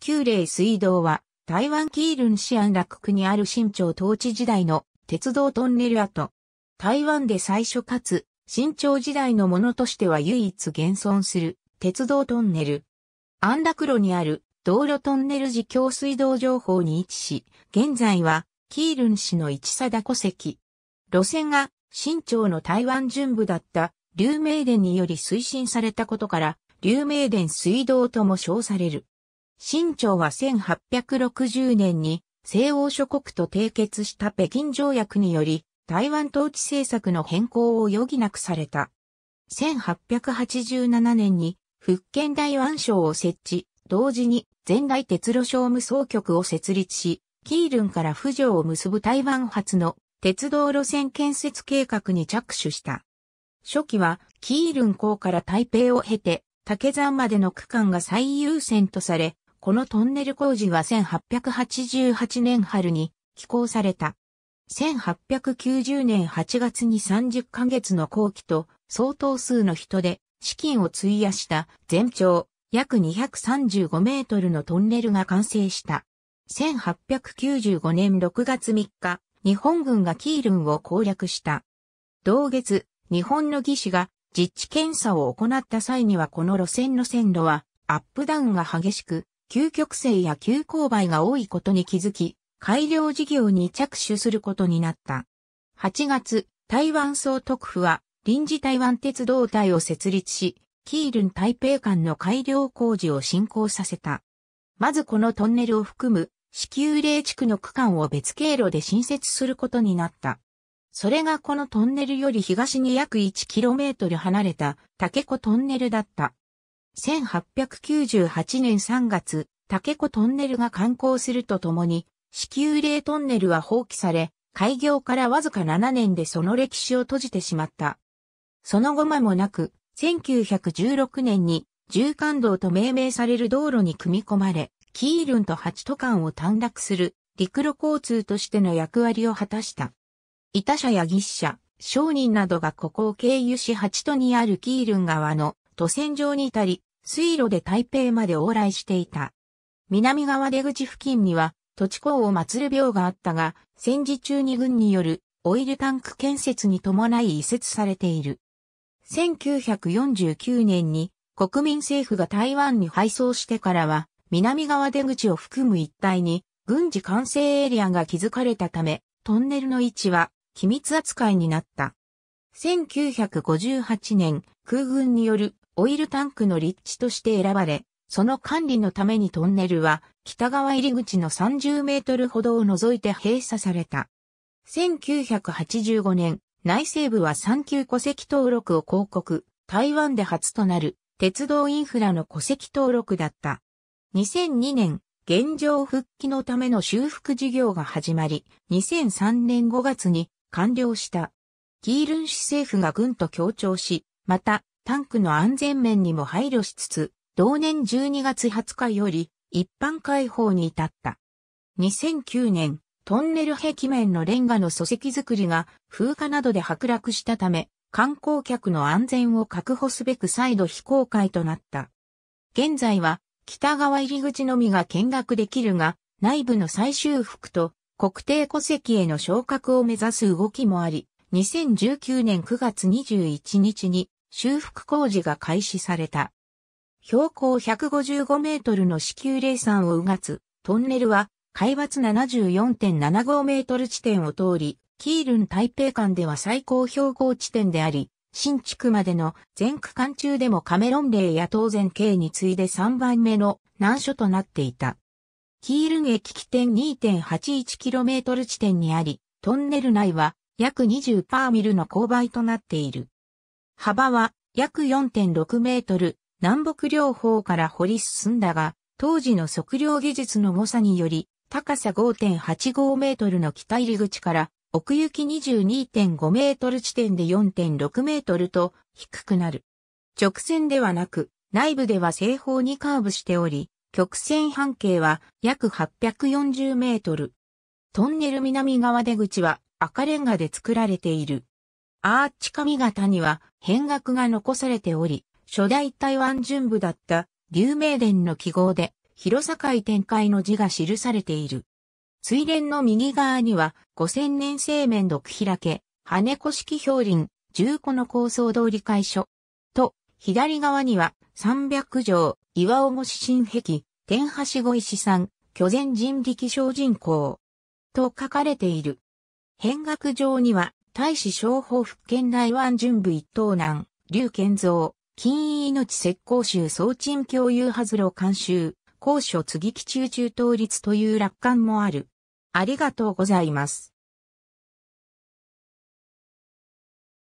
190水道は、台湾キールン市安楽区にある新朝統治時代の鉄道トンネル跡。台湾で最初かつ、新朝時代のものとしては唯一現存する鉄道トンネル。安楽路にある道路トンネル自供水道情報に位置し、現在はキールン市の市貞戸籍。路線が新朝の台湾準部だった流明殿により推進されたことから、流明殿水道とも称される。清朝は1860年に西欧諸国と締結した北京条約により台湾統治政策の変更を余儀なくされた。1887年に福建台湾省を設置、同時に前代鉄路省務総局を設立し、キールンから富城を結ぶ台湾発の鉄道路線建設計画に着手した。初期はキールン港から台北を経て竹山までの区間が最優先とされ、このトンネル工事は1888年春に起工された。1890年8月に30ヶ月の工期と相当数の人で資金を費やした全長約235メートルのトンネルが完成した。1895年6月3日、日本軍がキールンを攻略した。同月、日本の技師が実地検査を行った際にはこの路線の線路はアップダウンが激しく、急曲性や急勾配が多いことに気づき、改良事業に着手することになった。8月、台湾総督府は臨時台湾鉄道隊を設立し、キールン台北間の改良工事を進行させた。まずこのトンネルを含む地球霊地区の区間を別経路で新設することになった。それがこのトンネルより東に約 1km 離れた竹子トンネルだった。1898年3月、竹子トンネルが完工するとともに、支給霊トンネルは放棄され、開業からわずか7年でその歴史を閉じてしまった。その後間もなく、1916年に、縦貫道と命名される道路に組み込まれ、キールンと八都間を短絡する陸路交通としての役割を果たした。板車や牛車、商人などがここを経由し八都にあるキールン川の都線上に至り、水路で台北まで往来していた。南側出口付近には土地港を祀る廟があったが、戦時中に軍によるオイルタンク建設に伴い移設されている。1949年に国民政府が台湾に配送してからは、南側出口を含む一帯に軍事管制エリアが築かれたため、トンネルの位置は機密扱いになった。1958年、空軍によるオイルタンクの立地として選ばれ、その管理のためにトンネルは北側入り口の30メートルほどを除いて閉鎖された。1985年、内西部は産休戸籍登録を広告、台湾で初となる鉄道インフラの戸籍登録だった。2002年、現状復帰のための修復事業が始まり、2003年5月に完了した。キールン市政府が軍と協調し、また、タンクの安全面にも配慮しつつ、同年12月20日より一般開放に至った。2009年、トンネル壁面のレンガの礎石作りが風化などで剥落したため、観光客の安全を確保すべく再度非公開となった。現在は北側入り口のみが見学できるが、内部の再修復と国定戸籍への昇格を目指す動きもあり、2019年9月21日に修復工事が開始された。標高155メートルの支給霊山をうがつ、トンネルは、海抜74.75メートル地点を通り、キールン台北間では最高標高地点であり、新築までの全区間中でもカメロン霊や当然系に次いで3番目の難所となっていた。キールン駅起点2 8 1トル地点にあり、トンネル内は約20パーミルの勾配となっている。幅は約4.6メートル、南北両方から掘り進んだが、当時の測量技術の誤差により、高さ5.85メートルの北入り口から奥行き22.5メートル地点で4.6メートルと低くなる。直線ではなく、内部では正方にカーブしており、曲線半径は約840メートル。トンネル南側出口は赤レンガで作られている。アーチ髪型には変額が残されており、初代台湾巡部だった竜明伝の記号で広井展開の字が記されている。水蓮の右側には五千年生年の区独開け、羽古式氷林、十個の構想通り会所。と、左側には三百条、岩尾越新壁、天橋越石山、巨前人力小人口。と書かれている。変額上には大使商法福建内湾準部一等南、劉建造、金井命石膏州総鎮共有ずろ監修、高所継ぎ基中中倒立という楽観もある。ありがとうございます。